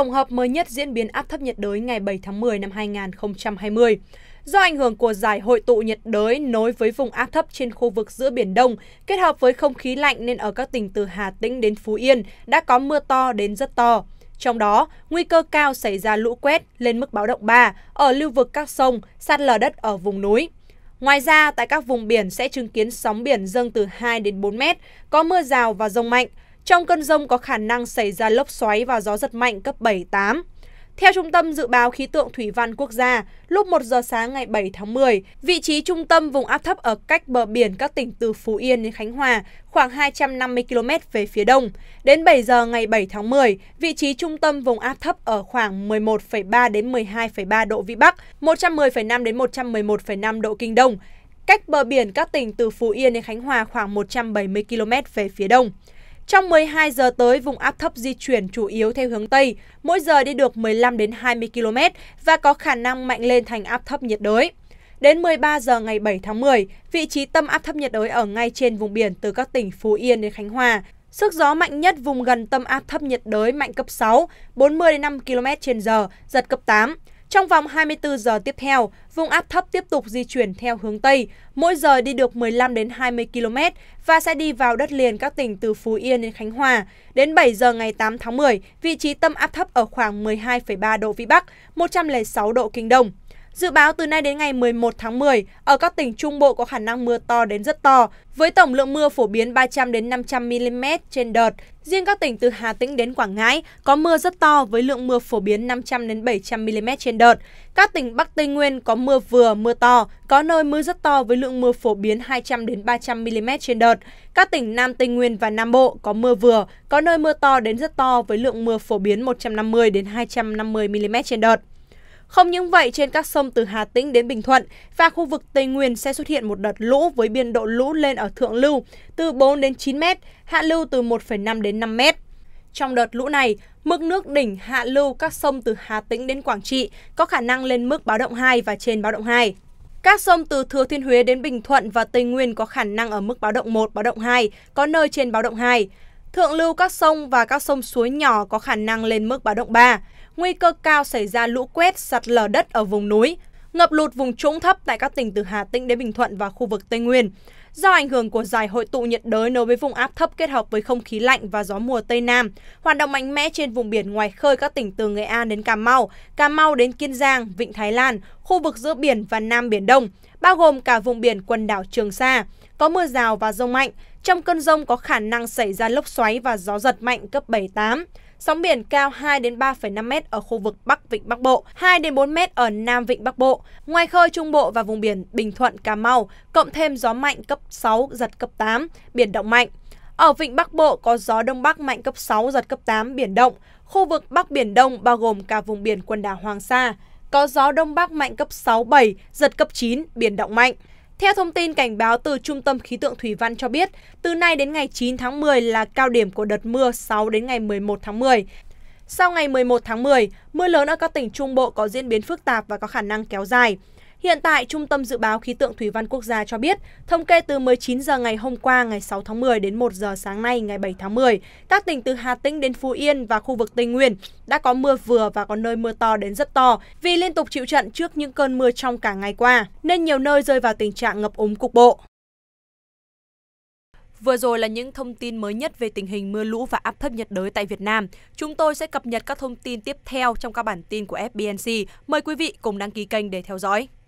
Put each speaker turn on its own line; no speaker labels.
tổng hợp mới nhất diễn biến áp thấp nhiệt đới ngày 7 tháng 10 năm 2020. Do ảnh hưởng của giải hội tụ nhiệt đới nối với vùng áp thấp trên khu vực giữa Biển Đông, kết hợp với không khí lạnh nên ở các tỉnh từ Hà Tĩnh đến Phú Yên đã có mưa to đến rất to. Trong đó, nguy cơ cao xảy ra lũ quét lên mức báo động 3 ở lưu vực các sông, sạt lở đất ở vùng núi. Ngoài ra, tại các vùng biển sẽ chứng kiến sóng biển dâng từ 2 đến 4 mét, có mưa rào và rông mạnh. Trong cơn rông có khả năng xảy ra lốc xoáy và gió giật mạnh cấp 7-8. Theo Trung tâm Dự báo Khí tượng Thủy văn Quốc gia, lúc 1 giờ sáng ngày 7 tháng 10, vị trí trung tâm vùng áp thấp ở cách bờ biển các tỉnh từ Phú Yên đến Khánh Hòa khoảng 250 km về phía đông. Đến 7 giờ ngày 7 tháng 10, vị trí trung tâm vùng áp thấp ở khoảng 11,3 đến 12,3 độ Vĩ Bắc, 110,5 đến 111,5 độ Kinh Đông, cách bờ biển các tỉnh từ Phú Yên đến Khánh Hòa khoảng 170 km về phía đông. Trong 12 giờ tới, vùng áp thấp di chuyển chủ yếu theo hướng Tây, mỗi giờ đi được 15 đến 20 km và có khả năng mạnh lên thành áp thấp nhiệt đới. Đến 13 giờ ngày 7 tháng 10, vị trí tâm áp thấp nhiệt đới ở ngay trên vùng biển từ các tỉnh Phú Yên đến Khánh Hòa. Sức gió mạnh nhất vùng gần tâm áp thấp nhiệt đới mạnh cấp 6, 40 đến 5 km h giật cấp 8. Trong vòng 24 giờ tiếp theo, vùng áp thấp tiếp tục di chuyển theo hướng Tây, mỗi giờ đi được 15 đến 20 km và sẽ đi vào đất liền các tỉnh từ Phú Yên đến Khánh Hòa. Đến 7 giờ ngày 8 tháng 10, vị trí tâm áp thấp ở khoảng 12,3 độ Vĩ Bắc, 106 độ Kinh Đông. Dự báo từ nay đến ngày 11 tháng 10, ở các tỉnh Trung Bộ có khả năng mưa to đến rất to, với tổng lượng mưa phổ biến 300 đến 500 mm trên đợt. Riêng các tỉnh từ Hà Tĩnh đến Quảng Ngãi có mưa rất to với lượng mưa phổ biến 500 đến 700 mm trên đợt. Các tỉnh Bắc Tây Nguyên có mưa vừa mưa to, có nơi mưa rất to với lượng mưa phổ biến 200 đến 300 mm trên đợt. Các tỉnh Nam Tây Nguyên và Nam Bộ có mưa vừa, có nơi mưa to đến rất to với lượng mưa phổ biến 150 đến 250 mm trên đợt. Không những vậy, trên các sông từ Hà Tĩnh đến Bình Thuận và khu vực Tây Nguyên sẽ xuất hiện một đợt lũ với biên độ lũ lên ở thượng lưu từ 4 đến 9 m, hạ lưu từ 1,5 đến 5 m. Trong đợt lũ này, mức nước đỉnh hạ lưu các sông từ Hà Tĩnh đến Quảng Trị có khả năng lên mức báo động 2 và trên báo động 2. Các sông từ Thừa Thiên Huế đến Bình Thuận và Tây Nguyên có khả năng ở mức báo động 1, báo động 2, có nơi trên báo động 2. Thượng lưu các sông và các sông suối nhỏ có khả năng lên mức báo động 3 nguy cơ cao xảy ra lũ quét, sạt lở đất ở vùng núi, ngập lụt vùng trũng thấp tại các tỉnh từ Hà Tĩnh đến Bình Thuận và khu vực Tây Nguyên. Do ảnh hưởng của giải hội tụ nhiệt đới nối với vùng áp thấp kết hợp với không khí lạnh và gió mùa Tây Nam, hoạt động mạnh mẽ trên vùng biển ngoài khơi các tỉnh từ Nghệ An đến Cà Mau, Cà Mau đến Kiên Giang, Vịnh Thái Lan, khu vực giữa biển và Nam Biển Đông, bao gồm cả vùng biển quần đảo Trường Sa, có mưa rào và rông mạnh. Trong cơn rông có khả năng xảy ra lốc xoáy và gió giật mạnh cấp 7-8. Sóng biển cao 2 đến 3,5 m ở khu vực Bắc Vịnh Bắc Bộ, 2 đến 4 m ở Nam Vịnh Bắc Bộ. Ngoài khơi Trung Bộ và vùng biển Bình Thuận, Cà Mau, cộng thêm gió mạnh cấp 6 giật cấp 8, biển động mạnh. Ở vịnh Bắc Bộ có gió đông bắc mạnh cấp 6 giật cấp 8 biển động. Khu vực Bắc Biển Đông bao gồm cả vùng biển quần đảo Hoàng Sa, có gió đông bắc mạnh cấp 6 7 giật cấp 9 biển động mạnh. Theo thông tin cảnh báo từ Trung tâm Khí tượng Thủy văn cho biết, từ nay đến ngày 9 tháng 10 là cao điểm của đợt mưa 6 đến ngày 11 tháng 10. Sau ngày 11 tháng 10, mưa lớn ở các tỉnh Trung Bộ có diễn biến phức tạp và có khả năng kéo dài. Hiện tại, Trung tâm Dự báo Khí tượng Thủy văn Quốc gia cho biết, thống kê từ 19 giờ ngày hôm qua ngày 6 tháng 10 đến 1 giờ sáng nay ngày 7 tháng 10, các tỉnh từ Hà Tĩnh đến Phú Yên và khu vực Tây Nguyên đã có mưa vừa và có nơi mưa to đến rất to vì liên tục chịu trận trước những cơn mưa trong cả ngày qua, nên nhiều nơi rơi vào tình trạng ngập úng cục bộ. Vừa rồi là những thông tin mới nhất về tình hình mưa lũ và áp thấp nhiệt đới tại Việt Nam. Chúng tôi sẽ cập nhật các thông tin tiếp theo trong các bản tin của FBNC. Mời quý vị cùng đăng ký kênh để theo dõi.